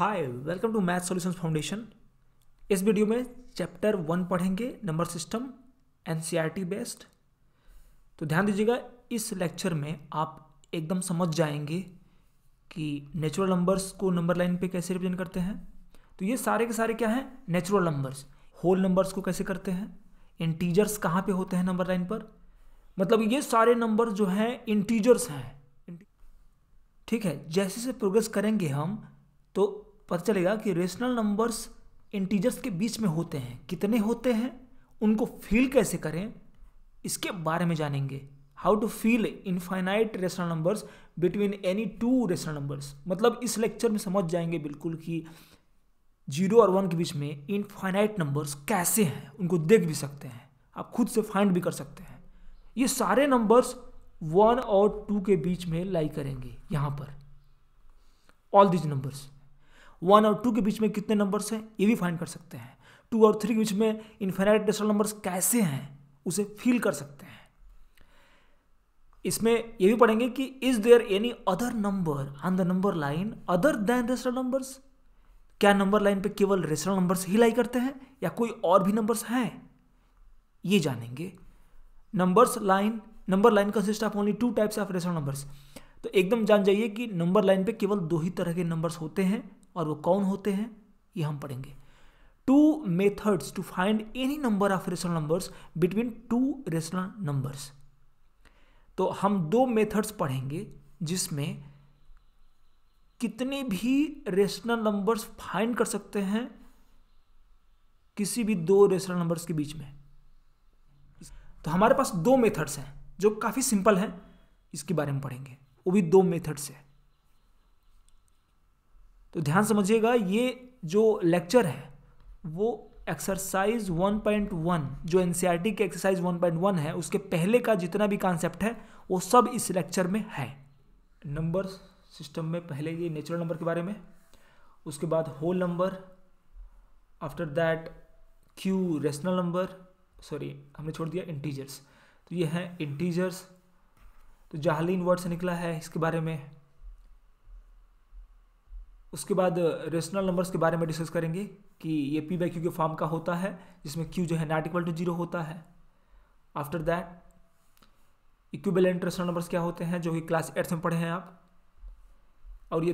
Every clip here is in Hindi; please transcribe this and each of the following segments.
hi welcome to math solutions foundation इस वीडियो में चैप्टर वन पढ़ेंगे नंबर सिस्टम एनसीईआरटी बेस्ड तो ध्यान दीजिएगा इस लेक्चर में आप एकदम समझ जाएंगे कि नेचुरल नंबर्स को नंबर लाइन पे कैसे रिप्रेजेंट करते हैं तो ये सारे के सारे क्या हैं नेचुरल नंबर्स होल नंबर्स को कैसे करते हैं इंटीजर्स कहाँ पर होते हैं नंबर लाइन पर मतलब ये सारे नंबर जो हैं इंटीजर्स हैं ठीक है जैसे जैसे प्रोग्रेस करेंगे हम तो पता चलेगा कि रेशनल नंबर्स इंटीजर्स के बीच में होते हैं कितने होते हैं उनको फील कैसे करें इसके बारे में जानेंगे how to feel infinite rational numbers between any two rational numbers मतलब इस लेक्चर में समझ जाएंगे बिल्कुल कि जीरो और वन के बीच में इनफाइनाइट नंबर्स कैसे हैं उनको देख भी सकते हैं आप खुद से फाइंड भी कर सकते हैं ये सारे नंबर्स वन और टू के बीच में लाई करेंगे यहाँ पर ऑल दीज नंबर्स वन और टू के बीच में कितने नंबर्स हैं ये भी फाइंड कर सकते हैं टू और थ्री के बीच में इन्फेनाइट डेसिमल नंबर्स कैसे हैं उसे फील कर सकते हैं इसमें ये भी पढ़ेंगे कि is there any other number on the number line other than rational numbers क्या नंबर लाइन पे केवल रेशनल नंबर्स ही लाई करते हैं या कोई और भी नंबर्स हैं ये जानेंगे numbers line number line consist of only two types of rational numbers तो एकदम जान जाइए कि नंबर लाइन पे केवल दो ही तरह के नंबर्स होते हैं और वो कौन होते हैं ये हम पढ़ेंगे two methods to find any number of rational numbers between two rational numbers तो हम दो मेथड्स पढ़ेंगे जिसमें कितने भी रेशनल नंबर्स फाइंड कर सकते हैं किसी भी दो रेशनल नंबर्स के बीच में तो हमारे पास दो मेथड्स हैं जो काफ़ी सिंपल हैं इसके बारे में पढ़ेंगे वो भी दो मेथड्स है तो ध्यान समझिएगा ये जो लेक्चर है वो एक्सरसाइज 1.1 जो एन के एक्सरसाइज 1.1 है उसके पहले का जितना भी कॉन्सेप्ट है वो सब इस लेक्चर में है नंबर सिस्टम में पहले ये नेचुरल नंबर के बारे में उसके बाद whole number after that Q rational number sorry हमने छोड़ दिया इंटीजर्स तो ये हैं इंटीजर्स तो जाहलीन वर्ड से निकला है इसके बारे में उसके बाद रेशनल नंबर्स के बारे में डिस्कस करेंगे कि ये पी बाई क्यू के फॉर्म का होता है जिसमें क्यू जो है नॉट इक्वल टू जीरो होता है after that equivalent rational numbers क्या होते हैं जो कि क्लास एट्थ में पढ़े हैं आप और ये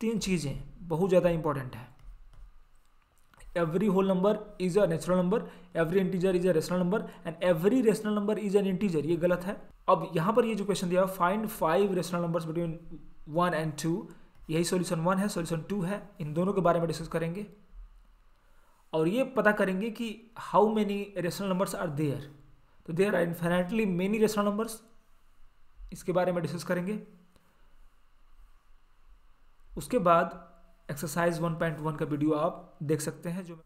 तीन चीज़ें बहुत ज़्यादा इंपॉर्टेंट है every whole number is a natural number every integer is a rational number and every rational number is an integer ये गलत है अब यहाँ पर ये जो क्वेश्चन दिया find five rational numbers between one and two यही सॉल्यूशन वन है सॉल्यूशन टू है इन दोनों के बारे में डिस्कस करेंगे और ये पता करेंगे कि how many rational numbers are there तो there are infinitely many rational numbers इसके बारे में डिस्कस करेंगे उसके बाद एक्सरसाइज 1.1 का वीडियो आप देख सकते हैं जो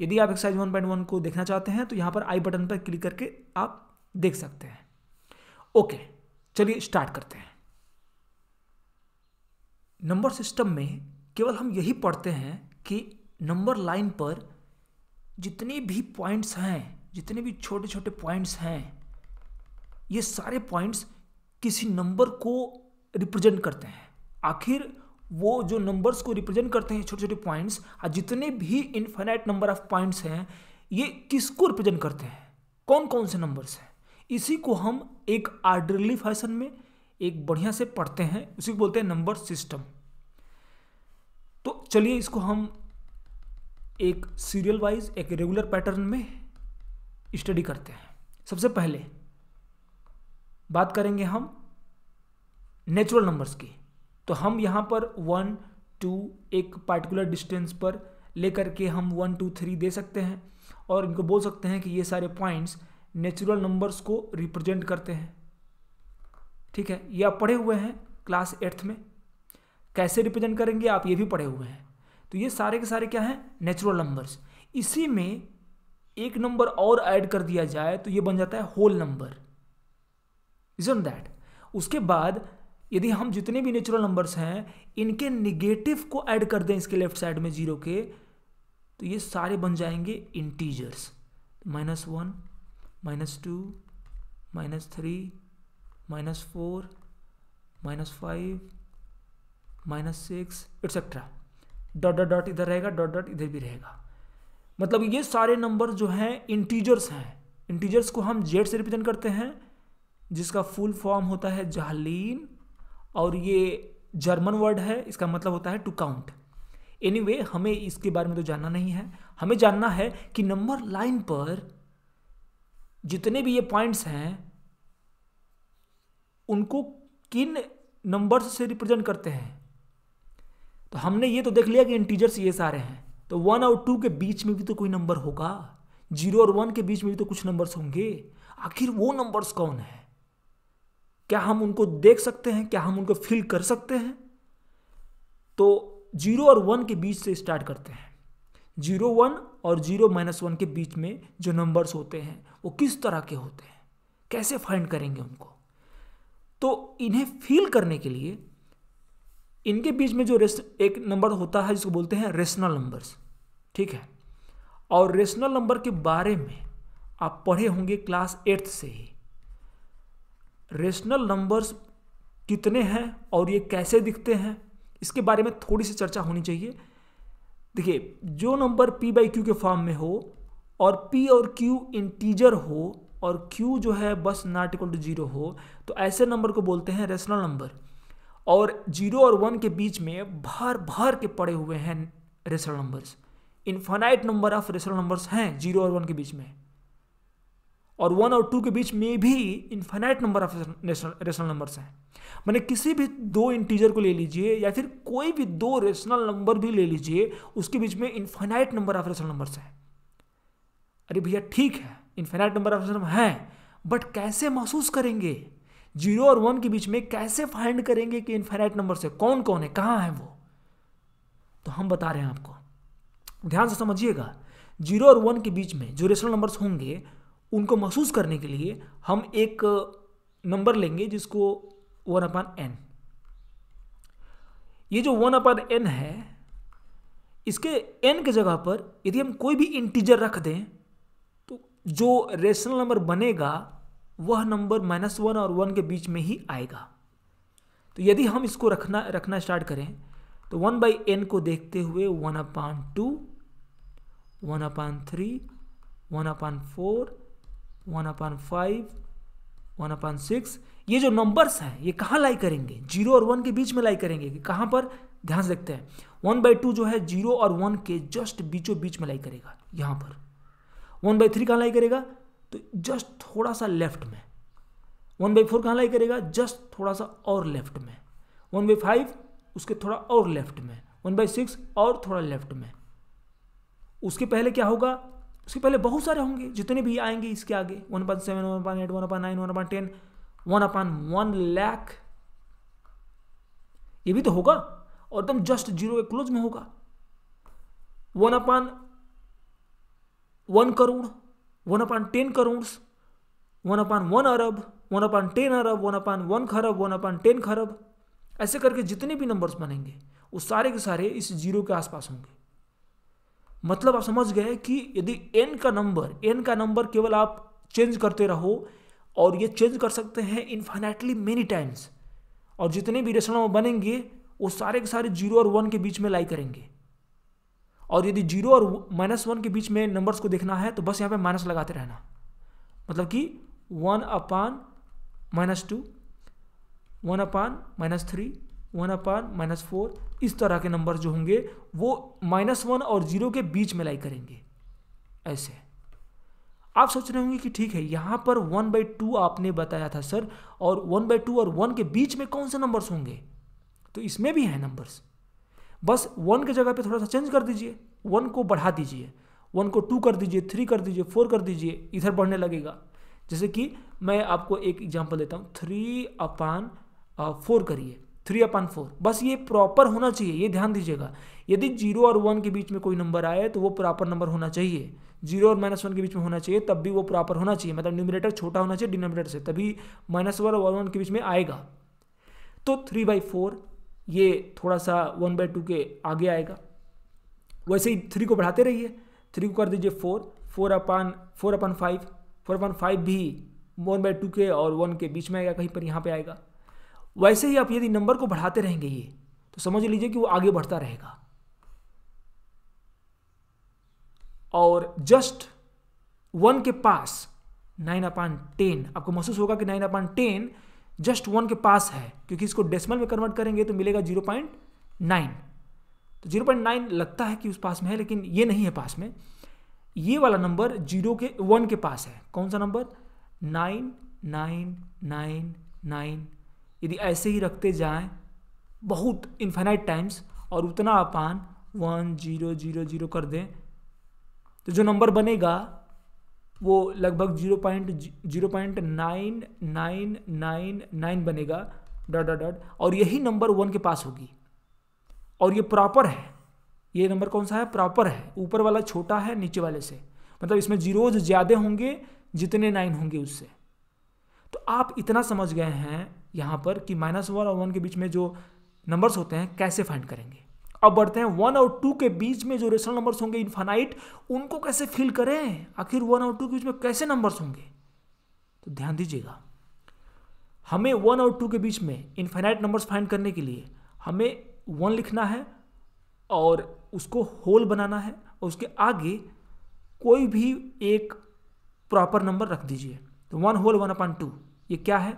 यदि आप एक्सरसाइज 1.1 को देखना चाहते हैं तो यहाँ पर आई बटन पर क्लिक करके आप देख सकते हैं ओके चलिए स्टार्ट करते हैं नंबर सिस्टम में केवल हम यही पढ़ते हैं कि नंबर लाइन पर जितने भी पॉइंट्स हैं जितने भी छोटे छोटे पॉइंट्स हैं ये सारे पॉइंट्स किसी नंबर को रिप्रेजेंट करते हैं आखिर वो जो नंबर्स को रिप्रेजेंट करते हैं छोटे छोटे पॉइंट्स और जितने भी इन्फाइनाइट नंबर ऑफ पॉइंट्स हैं ये किसको रिप्रेजेंट करते हैं कौन कौन से नंबर्स हैं इसी को हम एक आर्डरली फैशन में एक बढ़िया से पढ़ते हैं उसी को बोलते हैं नंबर सिस्टम तो चलिए इसको हम एक सीरियल वाइज एक रेगुलर पैटर्न में स्टडी करते हैं सबसे पहले बात करेंगे हम नेचुरल नंबर्स की तो हम यहाँ पर वन टू एक पार्टिकुलर डिस्टेंस पर लेकर के हम वन टू थ्री दे सकते हैं और इनको बोल सकते हैं कि ये सारे पॉइंट्स नेचुरल नंबर्स को रिप्रेजेंट करते हैं ठीक है ये आप पढ़े हुए हैं क्लास एट्थ में कैसे रिप्रेजेंट करेंगे आप ये भी पढ़े हुए हैं तो ये सारे के सारे क्या हैं नेचुरल नंबर्स इसी में एक नंबर और ऐड कर दिया जाए तो ये बन जाता है whole number is on that उसके बाद यदि हम जितने भी नेचुरल नंबर्स हैं इनके निगेटिव को ऐड कर दें इसके लेफ्ट साइड में जीरो के तो ये सारे बन जाएंगे integers minus one minus two minus three minus four minus five minus six etcetera dot dot dot इधर रहेगा डॉट डॉट इधर भी रहेगा मतलब ये सारे नंबर जो हैं इंटीजर्स हैं इंटीजर्स को हम जेड से रिप्रेजेंट करते हैं जिसका फुल फॉर्म होता है जहलीन और ये जर्मन वर्ड है इसका मतलब होता है टू काउंट एनीवे वे हमें इसके बारे में तो जानना नहीं है हमें जानना है कि नंबर लाइन पर जितने भी ये पॉइंट्स हैं उनको किन नंबर्स से रिप्रेजेंट करते हैं तो हमने ये तो देख लिया कि इंटीजर्स ये सारे हैं तो वन और टू के बीच में भी तो कोई नंबर होगा जीरो और वन के बीच में भी तो कुछ नंबर्स होंगे आखिर वो नंबर्स कौन है क्या हम उनको देख सकते हैं क्या हम उनको फील कर सकते हैं तो जीरो और वन के बीच से स्टार्ट करते हैं जीरो वन और जीरो माइनस वन के बीच में जो नंबर्स होते हैं वो किस तरह के होते हैं कैसे फाइंड करेंगे उनको तो इन्हें फील करने के लिए इनके बीच में जो एक नंबर होता है जिसको बोलते हैं रेशनल नंबर्स ठीक है और रेशनल नंबर के बारे में आप पढ़े होंगे क्लास एट्थ से ही रेशनल नंबर्स कितने हैं और ये कैसे दिखते हैं इसके बारे में थोड़ी सी चर्चा होनी चाहिए देखिए जो नंबर पी बाई क्यू के फॉर्म में हो और पी और क्यू इंटीजर हो और Q जो है बस नॉट इक्वल टू जीरो हो तो ऐसे नंबर को बोलते हैं रेशनल नंबर और जीरो और वन के बीच में भर भर के पड़े हुए हैं rational numbers infinite number of rational numbers हैं जीरो और वन के बीच में और वन और टू के बीच में भी infinite number of rational numbers हैं मैंने किसी भी दो इंटीजर को ले लीजिए या फिर कोई भी दो रेशनल नंबर भी ले लीजिए उसके बीच में infinite number of rational numbers हैं अरे भैया ठीक है इन्फेनाइट नंबर ऑफ सिस्टम हैं बट कैसे महसूस करेंगे जीरो और वन के बीच में कैसे फाइंड करेंगे कि इन्फेनाइट नंबर से कौन कौन है कहाँ है वो तो हम बता रहे हैं आपको ध्यान से समझिएगा जीरो और वन के बीच में जो रेशनल नंबर्स होंगे उनको महसूस करने के लिए हम एक नंबर uh, लेंगे जिसको वन अपान एन ये जो वन अपान एन है इसके एन के जगह पर यदि हम कोई भी इंटीजर रख दें जो रेशनल नंबर बनेगा वह नंबर माइनस वन और वन के बीच में ही आएगा तो यदि हम इसको रखना रखना स्टार्ट करें तो वन बाई एन को देखते हुए one upon two one upon three one upon four one upon five one upon six ये जो नंबर्स हैं ये कहाँ लाई करेंगे जीरो और वन के बीच में लाई करेंगे कहाँ पर ध्यान से देखते हैं वन बाई टू जो है जीरो और वन के जस्ट बीचों बीच में लाई करेगा यहाँ पर वन बाई थ्री कहाँ लाई करेगा तो जस्ट थोड़ा सा लेफ्ट में वन बाई फोर कहाँ लाई करेगा जस्ट थोड़ा सा और लेफ्ट में वन बाई फाइव उसके थोड़ा और लेफ्ट में वन बाई सिक्स और थोड़ा लेफ्ट में उसके पहले क्या होगा उसके पहले बहुत सारे होंगे जितने भी आएंगे इसके आगे one point seven one point eight one upon nine one upon ten one upon one lakh ये भी तो होगा और एकदम जस्ट जीरो के क्लोज में होगा one upon one crore one upon ten crore one upon one अरब वन अपान टेन अरब वन अपान वन खरब वन अपान टेन खरब ऐसे करके जितने भी नंबर्स बनेंगे वो सारे के सारे इस जीरो के आसपास होंगे मतलब आप समझ गए कि यदि एन का नंबर एन का नंबर केवल आप चेंज करते रहो और ये चेंज कर सकते हैं इन्फाइनाइटली मेनी टाइम्स और जितने भी रेशनल बनेंगे वो सारे के सारे जीरो और वन के बीच में लाई करेंगे और यदि जीरो और माइनस वन के बीच में नंबर्स को देखना है तो बस यहाँ पे माइनस लगाते रहना मतलब कि one upon minus two one upon minus three one upon minus four इस तरह के नंबर जो होंगे वो माइनस वन और जीरो के बीच में लाई करेंगे ऐसे आप सोच रहे होंगे कि ठीक है यहाँ पर वन बाई टू आपने बताया था सर और वन बाई टू और वन के बीच में कौन से नंबर्स होंगे तो इसमें भी हैं नंबर्स बस वन के जगह पे थोड़ा सा चेंज कर दीजिए वन को बढ़ा दीजिए वन को टू कर दीजिए थ्री कर दीजिए फोर कर दीजिए इधर बढ़ने लगेगा जैसे कि मैं आपको एक एग्जाम्पल देता हूँ थ्री अपान फोर करिए थ्री अपान फोर बस ये प्रॉपर होना चाहिए ये ध्यान दीजिएगा यदि जीरो और वन के बीच में कोई नंबर आए तो वो प्रॉपर नंबर होना चाहिए जीरो और माइनस वन के बीच में होना चाहिए तब भी वो प्रॉपर होना चाहिए मतलब न्यूमिनेटर छोटा होना चाहिए डिनोमिनेटर से तभी माइनस वन और वन के बीच में आएगा तो थ्री बाई फोर ये थोड़ा सा वन बाई टू के आगे आएगा वैसे ही थ्री को बढ़ाते रहिए थ्री को कर दीजिए four four upon four upon five four upon five भी वन बाई टू के और वन के बीच में आएगा कहीं पर यहाँ पे आएगा वैसे ही आप यदि नंबर को बढ़ाते रहेंगे ये तो समझ लीजिए कि वो आगे बढ़ता रहेगा और जस्ट वन के पास नाइन अपान टेन आपको महसूस होगा कि nine upon ten just one के पास है क्योंकि इसको डेसिमल में कन्वर्ट करेंगे तो मिलेगा जीरो पॉइंट नाइन तो जीरो पॉइंट नाइन लगता है कि उस पास में है लेकिन ये नहीं है पास में ये वाला नंबर जीरो के वन के पास है कौन सा number nine nine nine nine यदि ऐसे ही रखते जाएं बहुत इन्फाइनाइट टाइम्स और उतना upon one zero zero zero कर दें तो जो नंबर बनेगा वो लगभग zero point zero point nine nine nine nine बनेगा डॉट डॉट डॉट और यही नंबर वन के पास होगी और ये प्रॉपर है ये नंबर कौन सा है प्रॉपर है ऊपर वाला छोटा है नीचे वाले से मतलब इसमें जीरोज ज़्यादा होंगे जितने नाइन होंगे उससे तो आप इतना समझ गए हैं यहाँ पर कि माइनस वन और वन के बीच में जो नंबर्स होते हैं कैसे फाइंड करेंगे अब बढ़ते हैं वन और टू के बीच में जो रेशनल नंबर्स होंगे इन्फानाइट उनको कैसे फिल करें आखिर वन और टू के बीच में कैसे नंबर्स होंगे तो ध्यान दीजिएगा हमें वन और टू के बीच में इन्फाइनाइट नंबर्स फाइंड करने के लिए हमें वन लिखना है और उसको होल बनाना है और उसके आगे कोई भी एक प्रॉपर नंबर रख दीजिए तो one whole one upon two ये क्या है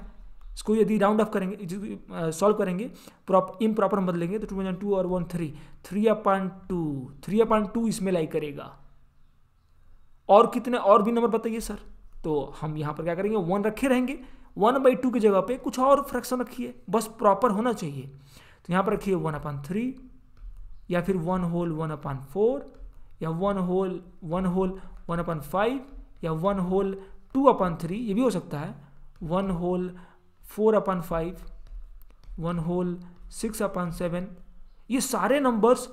इसको यदि राउंड ऑफ करेंगे सॉल्व करेंगे इम प्रॉपर बदलेंगे तो टू टू तो और one three three upon two three upon two इसमें लाई करेगा और कितने और भी नंबर बताइए सर तो हम यहाँ पर क्या करेंगे वन रखे रहेंगे वन बाई टू की जगह पे कुछ और फ्रैक्शन रखिए बस प्रॉपर होना चाहिए तो यहाँ पर रखिए वन अपान थ्री या फिर one whole one upon four या one whole one whole one upon five या one whole two upon three ये भी हो सकता है one whole four upon five one whole six upon seven ये सारे नंबर्स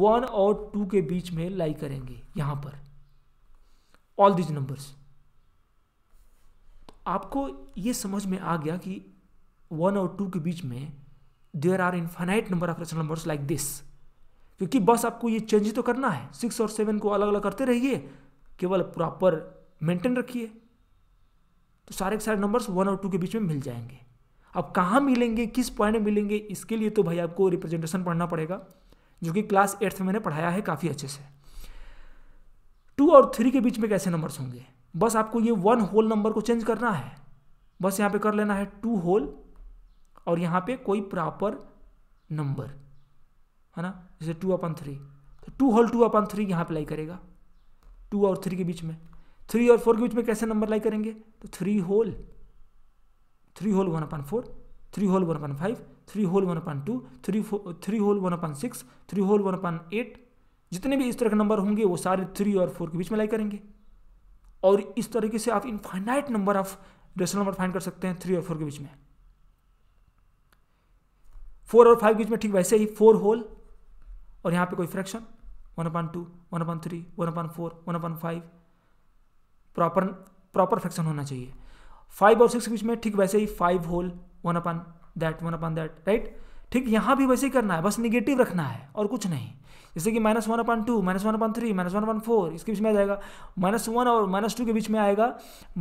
वन और टू के बीच में लाई करेंगे यहां पर ऑल दीज नंबर्स आपको ये समझ में आ गया कि वन और टू के बीच में there are infinite number of rational numbers like this क्योंकि बस आपको ये चेंज ही तो करना है सिक्स और सेवन को अलग अलग करते रहिए केवल प्रॉपर मेंटेन रखिए तो सारे के सारे नंबर्स वन और टू के बीच में मिल जाएंगे अब कहाँ मिलेंगे किस पॉइंट में मिलेंगे इसके लिए तो भाई आपको रिप्रेजेंटेशन पढ़ना पड़ेगा जो कि क्लास एट्थ में मैंने पढ़ाया है काफ़ी अच्छे से टू और थ्री के बीच में कैसे नंबर्स होंगे बस आपको ये वन होल नंबर को चेंज करना है बस यहाँ पे कर लेना है टू होल और यहाँ पे कोई प्रॉपर नंबर है ना जैसे टू अपन थ्री तो two whole two upon three यहाँ अप्लाई करेगा टू और थ्री के बीच में थ्री और फोर के बीच में कैसे नंबर लाई करेंगे तो three whole three whole one upon four three whole one upon five three whole one upon two three three whole one upon six three whole one upon eight जितने भी इस तरह के नंबर होंगे वो सारे थ्री और फोर के बीच में लाई करेंगे और इस तरीके से आप infinite number of rational number find कर सकते हैं थ्री और फोर के बीच में फोर और फाइव के बीच में ठीक वैसे ही फोर होल और यहाँ पे कोई fraction one upon two one upon three one upon four one upon five proper proper fraction होना चाहिए फाइव और सिक्स के बीच में ठीक वैसे ही five whole one upon that one upon that right ठीक यहाँ भी वैसे ही करना है बस निगेटिव रखना है और कुछ नहीं जैसे कि minus one upon two minus one upon three minus one upon four इसके बीच में आ जाएगा माइनस वन और माइनस टू के बीच में आएगा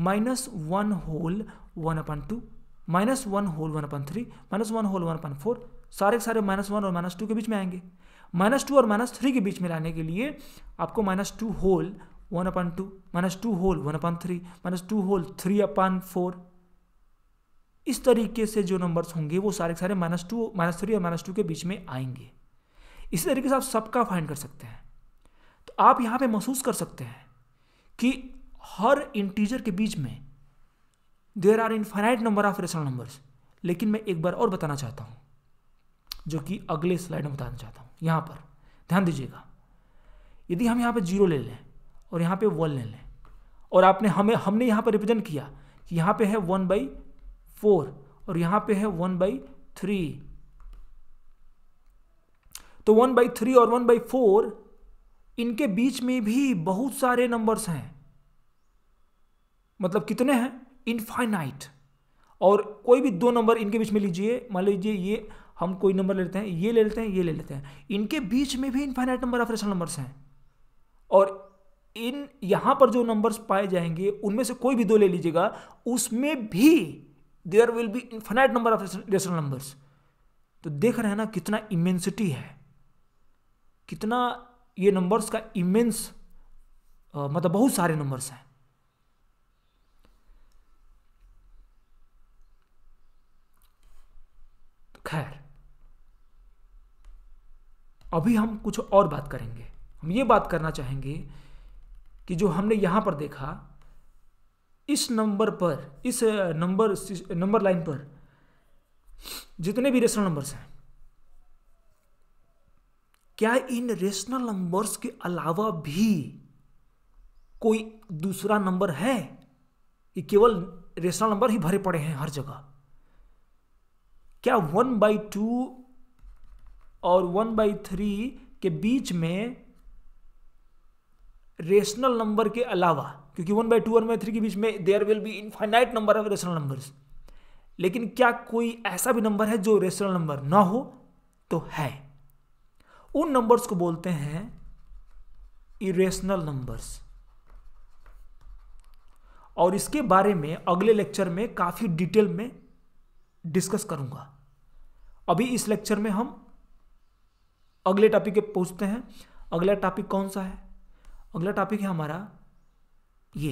minus one whole one upon two minus one whole one upon three minus one whole one upon four सारे के सारे माइनस वन और माइनस टू के बीच में आएंगे माइनस टू और माइनस थ्री के बीच में लाने के लिए आपको minus two whole one upon two minus two whole one upon three minus two whole three upon four इस तरीके से जो नंबर्स होंगे वो सारे सारे माइनस टू माइनस थ्री और माइनस टू के बीच में आएंगे इसी तरीके से आप सबका फाइंड कर सकते हैं तो आप यहाँ पे महसूस कर सकते हैं कि हर इंटीजर के बीच में there are infinite number of rational numbers लेकिन मैं एक बार और बताना चाहता हूँ जो कि अगले स्लाइड में बताना चाहता हूँ यहाँ पर ध्यान दीजिएगा यदि हम यहाँ पर जीरो ले लें और यहाँ पे वन ले लें और आपने हमें हमने यहाँ पर रिप्रेजेंट किया कि यहाँ पे है वन बाई फोर और यहाँ पे है वन बाई थ्री तो वन बाई थ्री और वन बाई फोर इनके बीच में भी बहुत सारे नंबर्स हैं मतलब कितने हैं इनफाइनाइट और कोई भी दो नंबर इनके बीच में लीजिए मान लीजिए ये हम कोई नंबर लेते हैं ये ले लेते हैं ये ले लेते हैं इनके बीच में भी infinite number of rational numbers हैं और इन यहां पर जो नंबर्स पाए जाएंगे उनमें से कोई भी दो ले लीजिएगा उसमें भी there will be infinite number of rational numbers तो देख रहे हैं ना कितना इमेंसिटी है कितना ये नंबर्स का इमेंस मतलब बहुत सारे नंबर्स हैं तो खैर अभी हम कुछ और बात करेंगे हम ये बात करना चाहेंगे कि जो हमने यहां पर देखा इस नंबर पर इस नंबर नंबर लाइन पर जितने भी रेशनल नंबर्स हैं क्या इन रेशनल नंबर्स के अलावा भी कोई दूसरा नंबर है कि केवल रेशनल नंबर ही भरे पड़े हैं हर जगह क्या वन बाई टू और वन बाई थ्री के बीच में रेशनल नंबर के अलावा क्योंकि one by two one by three के बीच में there will be infinite number of rational number लेकिन क्या कोई ऐसा भी नंबर है जो रेशनल नंबर ना हो तो है उन नंबर्स को बोलते हैं इरेशनल नंबर्स और इसके बारे में अगले लेक्चर में काफ़ी डिटेल में डिस्कस करूंगा अभी इस लेक्चर में हम अगले टॉपिक पे पहुंचते हैं अगला टॉपिक कौन सा है अगला टॉपिक है हमारा ये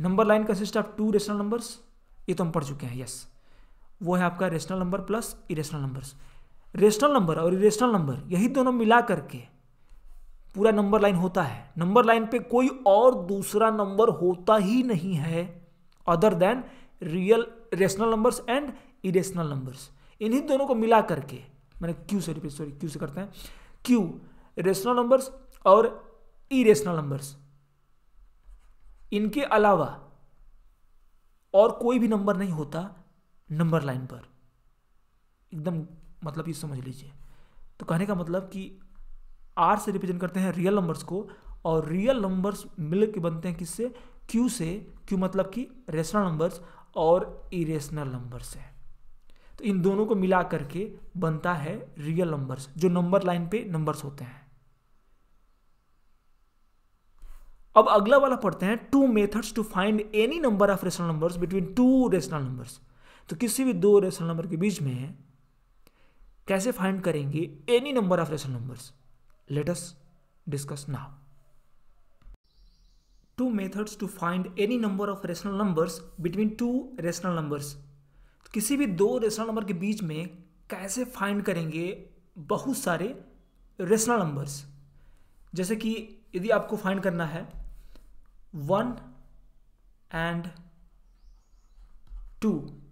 number line consist of two rational numbers ये तो हम पढ़ चुके हैं यस वो है आपका rational number plus irrational numbers rational number और इरेशनल नंबर यही दोनों मिला करके पूरा नंबर लाइन होता है नंबर लाइन पे कोई और दूसरा नंबर होता ही नहीं है other than real rational numbers and irrational numbers इन्हीं दोनों को मिला करके मैंने क्यू सॉरी सॉरी क्यू से करते हैं क्यू रेशनल नंबर्स और इरेशनल नंबर्स इनके अलावा और कोई भी नंबर नहीं होता नंबर लाइन पर एकदम मतलब ये समझ लीजिए तो कहने का मतलब कि आर से रिप्रेजेंट करते हैं रियल नंबर्स को और रियल नंबर्स मिल के बनते हैं किससे क्यू से क्यू मतलब कि रेशनल नंबर्स और इरेशनल नंबर्स से तो इन दोनों को मिला करके बनता है रियल नंबर्स जो नंबर लाइन पे नंबर्स होते हैं अब अगला वाला पढ़ते हैं two methods to find any number of rational numbers between two rational numbers तो किसी भी दो रेशनल नंबर के बीच में कैसे फाइंड करेंगे any number of rational numbers let's discuss now two methods to find any number of rational numbers between two rational numbers किसी भी दो रेशनल नंबर के बीच में कैसे फाइंड करेंगे बहुत सारे रेशनल नंबर्स जैसे कि यदि आपको फाइंड करना है one and two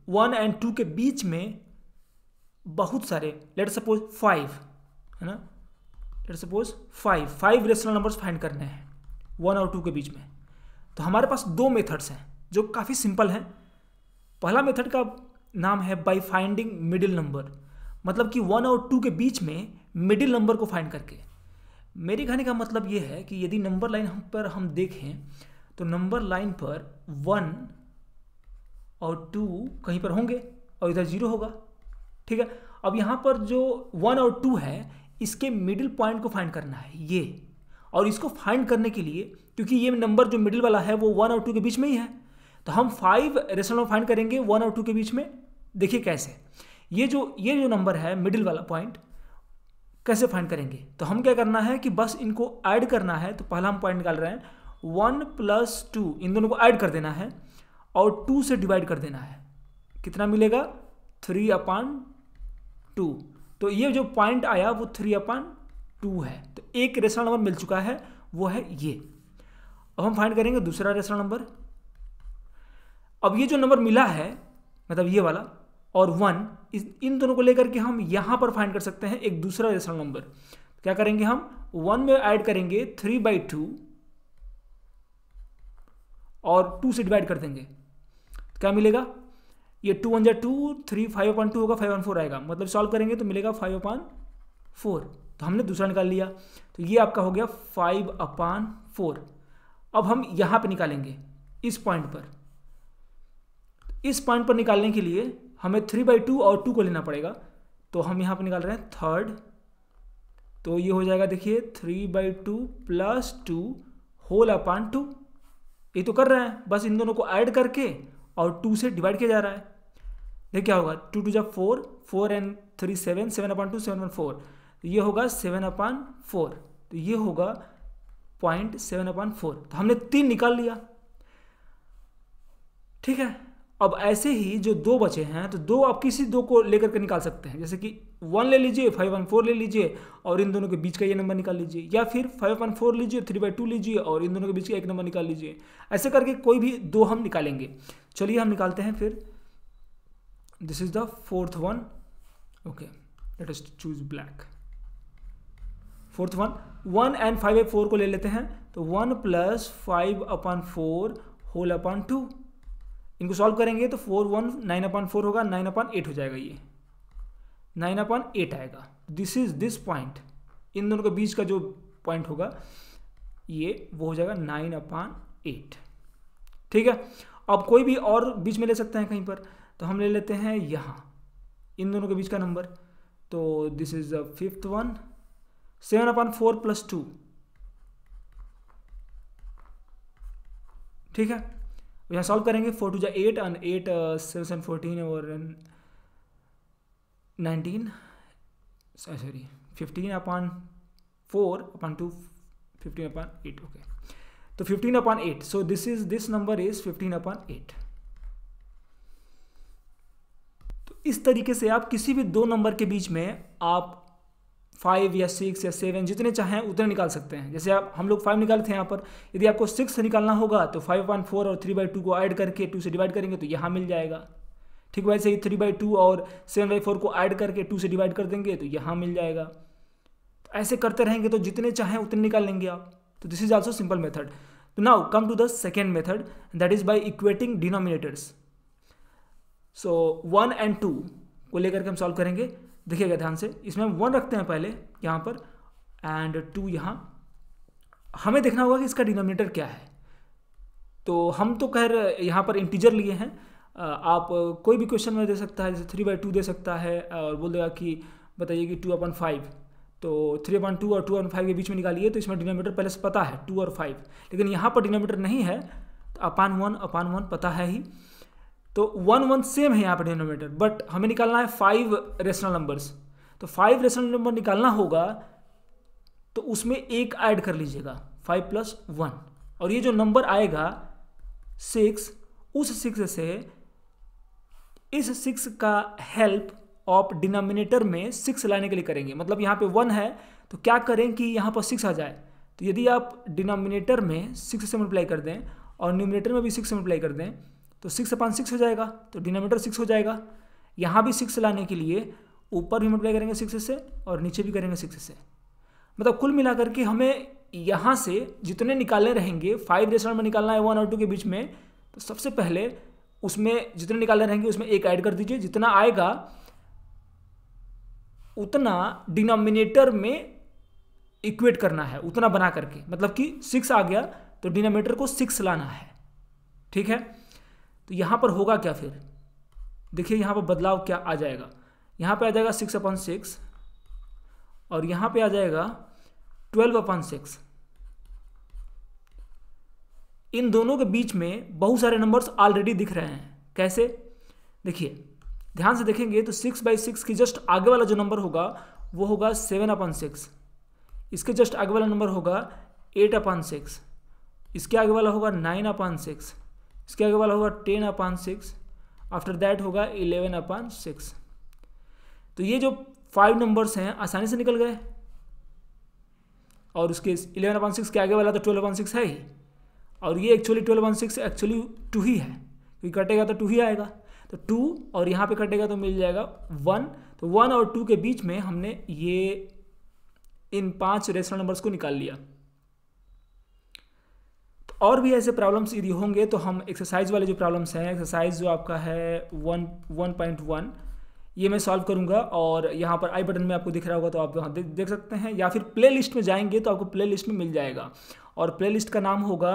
one and two के बीच में बहुत सारे लेट सपोज फाइव है ना let suppose five five rational numbers find करने हैं वन और टू के बीच में तो हमारे पास दो मेथड्स हैं जो काफ़ी सिंपल हैं पहला मेथड का नाम है बाय फाइंडिंग मिडिल नंबर मतलब कि वन और टू के बीच में मिडिल नंबर को फाइंड करके मेरे कहने का मतलब ये है कि यदि नंबर लाइन हम पर हम देखें तो नंबर लाइन पर वन और टू कहीं पर होंगे और इधर जीरो होगा ठीक है अब यहाँ पर जो वन और टू है इसके मिडिल पॉइंट को फाइंड करना है ये और इसको फाइंड करने के लिए क्योंकि ये नंबर जो मिडिल वाला है वो वन और टू के बीच में ही है तो हम फाइव रेशनल फाइंड करेंगे वन और टू के बीच में देखिए कैसे ये जो ये जो नंबर है मिडिल वाला पॉइंट कैसे फाइंड करेंगे तो हम क्या करना है कि बस इनको ऐड करना है तो पहला हम पॉइंट निकाल रहे हैं वन प्लस टू इन दोनों को ऐड कर देना है और टू से डिवाइड कर देना है कितना मिलेगा थ्री अपान टू तो ये जो पॉइंट आया वो थ्री अपान टू है तो एक रेशनल नंबर मिल चुका है वो है ये अब हम फाइंड करेंगे दूसरा रेशनल नंबर अब ये जो नंबर मिला है मतलब ये वाला और वन इन दोनों को लेकर के हम यहाँ पर फाइंड कर सकते हैं एक दूसरा रेशनल नंबर क्या करेंगे हम वन में ऐड करेंगे थ्री बाई टू और टू से डिवाइड कर देंगे क्या मिलेगा ये टू वन जै two three five upon two होगा फाइव वन फोर आएगा मतलब सॉल्व करेंगे तो मिलेगा फाइव अपान फोर तो हमने दूसरा निकाल लिया तो ये आपका हो गया फाइव अपान फोर अब हम यहाँ पे निकालेंगे इस पॉइंट पर इस पॉइंट पर निकालने के लिए हमें थ्री बाई टू और टू को लेना पड़ेगा तो हम यहाँ पर निकाल रहे हैं थर्ड तो ये हो जाएगा देखिए three by two plus two whole upon two ये तो कर रहे हैं बस इन दोनों को ऐड करके और टू से डिवाइड किया जा रहा है देख क्या होगा टू टू जब four four and three seven seven upon two seven one four तो ये होगा सेवन अपान फोर तो ये होगा पॉइंट सेवन अपॉन फोर तो हमने तीन निकाल लिया ठीक है अब ऐसे ही जो दो बचे हैं तो दो आप किसी दो को लेकर के निकाल सकते हैं जैसे कि वन ले लीजिए फाइव वन फोर ले लीजिए और इन दोनों के बीच का ये नंबर निकाल लीजिए या फिर फाइव वन फोर लीजिए थ्री बाई टू लीजिए और इन दोनों के बीच का एक नंबर निकाल लीजिए ऐसे करके कोई भी दो हम निकालेंगे चलिए हम निकालते हैं फिर this is the fourth one okay let us choose ब्लैक fourth one one and five by four को ले लेते हैं तो one plus five upon four whole upon two इनको सॉल्व करेंगे तो four one nine upon four होगा नाइन अपॉन एट हो जाएगा ये नाइन अपॉन एट आएगा दिस इज दिस पॉइंट इन दोनों के बीच का जो पॉइंट होगा ये वो हो जाएगा नाइन अपॉन एट ठीक है अब कोई भी और बीच में ले सकते हैं कहीं पर तो हम ले लेते हैं यहाँ इन दोनों के बीच का नंबर तो this is the fifth one seven upon four plus two ठीक है यहाँ सॉल्व करेंगे फोर टू जै eight and eight seven seven fourteen और nineteen sorry fifteen upon four upon two fifteen upon eight okay तो fifteen upon eight so this is this number is fifteen upon eight तो इस तरीके से आप किसी भी दो नंबर के बीच में आप फाइव या सिक्स या सेवन जितने चाहें उतने निकाल सकते हैं जैसे आप हम लोग फाइव निकालते हैं यहाँ पर यदि आपको सिक्स निकालना होगा तो फाइव वन फोर और थ्री बाई टू को ऐड करके टू से डिवाइड करेंगे तो यहाँ मिल जाएगा ठीक वैसे ही थ्री बाई टू और सेवन बाई फोर को ऐड करके टू से डिवाइड कर देंगे तो यहाँ मिल जाएगा तो ऐसे करते रहेंगे तो जितने चाहें उतने निकाल लेंगे आप तो this is also simple method तो now come to the second method that is by equating denominators so one and two को लेकर के हम सॉल्व करेंगे देखिएगा ध्यान से इसमें हम वन रखते हैं पहले यहाँ पर एंड टू यहाँ हमें देखना होगा कि इसका डिनोमिनेटर क्या है तो हम तो खैर यहाँ पर इंटीजर लिए हैं आप कोई भी क्वेश्चन में दे सकता है जैसे थ्री बाई टू दे सकता है और बोल देगा कि बताइए कि टू अपन फाइव तो थ्री अपन टू और टू अपन फाइव के बीच में निकालिए तो इसमें डिनोमीटर पहले से पता है टू और फाइव लेकिन यहाँ पर डिनोमीटर नहीं है तो अपान वन अपान वन पता है ही तो वन वन सेम है यहाँ पर डिनोमिनेटर बट हमें निकालना है फाइव रेशनल नंबर्स तो फाइव रेशनल नंबर निकालना होगा तो उसमें एक ऐड कर लीजिएगा फाइव प्लस वन और ये जो नंबर आएगा सिक्स उस सिक्स से इस सिक्स का हेल्प ऑफ डिनोमिनेटर में सिक्स लाने के लिए करेंगे मतलब यहाँ पे वन है तो क्या करें कि यहाँ पर सिक्स आ जाए तो यदि आप डिनोमिनेटर में सिक्स से मल्टीप्लाई कर दें और न्यूमिनेटर में भी सिक्स से मल्टीप्लाई कर दें तो सिक्स अपान सिक्स हो जाएगा तो डिनोमीटर सिक्स हो जाएगा यहाँ भी सिक्स लाने के लिए ऊपर भी मल्टीप्लाई करेंगे सिक्स से और नीचे भी करेंगे सिक्स से मतलब कुल मिलाकर के हमें यहाँ से जितने निकालने रहेंगे फाइव रेस्टोरेंट में निकालना है वन और टू के बीच में तो सबसे पहले उसमें जितने निकालने रहेंगे उसमें एक ऐड कर दीजिए जितना आएगा उतना डिनोमिनेटर में इक्वेट करना है उतना बना करके मतलब कि सिक्स आ गया तो डिनोमिनेटर को सिक्स लाना है ठीक है तो यहाँ पर होगा क्या फिर देखिए यहाँ पर बदलाव क्या आ जाएगा यहाँ पर आ जाएगा सिक्स अपॉन सिक्स और यहाँ पर आ जाएगा ट्वेल्व अपॉन सिक्स इन दोनों के बीच में बहुत सारे नंबर्स ऑलरेडी दिख रहे हैं कैसे देखिए ध्यान से देखेंगे तो सिक्स बाई सिक्स की जस्ट आगे वाला जो नंबर होगा वो होगा सेवन अपॉन सिक्स इसके जस्ट आगे वाला नंबर होगा एट अपॉन सिक्स इसके आगे वाला होगा नाइन अपॉन सिक्स इसके आगे वाला होगा ten upon six after that होगा इलेवन अपान सिक्स तो ये जो फाइव नंबर्स हैं आसानी से निकल गए और उसके इलेवन अपान सिक्स के आगे वाला तो ट्वेल्व अपान सिक्स है ही और ये actually twelve upon six actually two ही है क्योंकि कटेगा तो टू ही आएगा तो टू और यहाँ पे कटेगा तो मिल जाएगा वन तो वन और टू के बीच में हमने ये इन पांच रेशनल नंबर्स को निकाल लिया और भी ऐसे प्रॉब्लम्स यदि होंगे तो हम एक्सरसाइज वाले जो प्रॉब्लम्स हैं एक्सरसाइज जो आपका है वन वन पॉइंट वन ये मैं सॉल्व करूंगा और यहाँ पर आई बटन में आपको दिख रहा होगा तो आप वहाँ देख देख सकते हैं या फिर प्ले लिस्ट में जाएंगे तो आपको प्ले लिस्ट में मिल जाएगा और प्ले लिस्ट का नाम होगा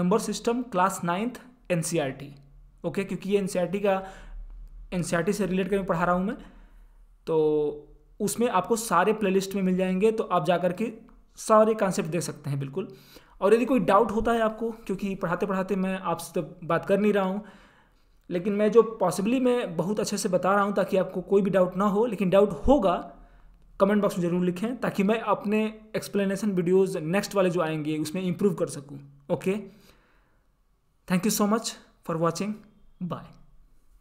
number system class ninth N okay क्योंकि ये एन e का एन e से रिलेट कर पढ़ा रहा हूँ मैं तो उसमें आपको सारे प्लेलिस्ट में मिल जाएंगे तो आप जा के सारे कॉन्सेप्ट देख सकते हैं बिल्कुल और यदि कोई डाउट होता है आपको क्योंकि पढ़ाते पढ़ाते मैं आपसे तो बात कर नहीं रहा हूँ लेकिन मैं जो पॉसिबली मैं बहुत अच्छे से बता रहा हूँ ताकि आपको कोई भी डाउट ना हो लेकिन डाउट होगा कमेंट बॉक्स में ज़रूर लिखें ताकि मैं अपने एक्सप्लेनेशन वीडियोस नेक्स्ट वाले जो आएंगे उसमें इम्प्रूव कर सकूँ okay thank you so much for watching bye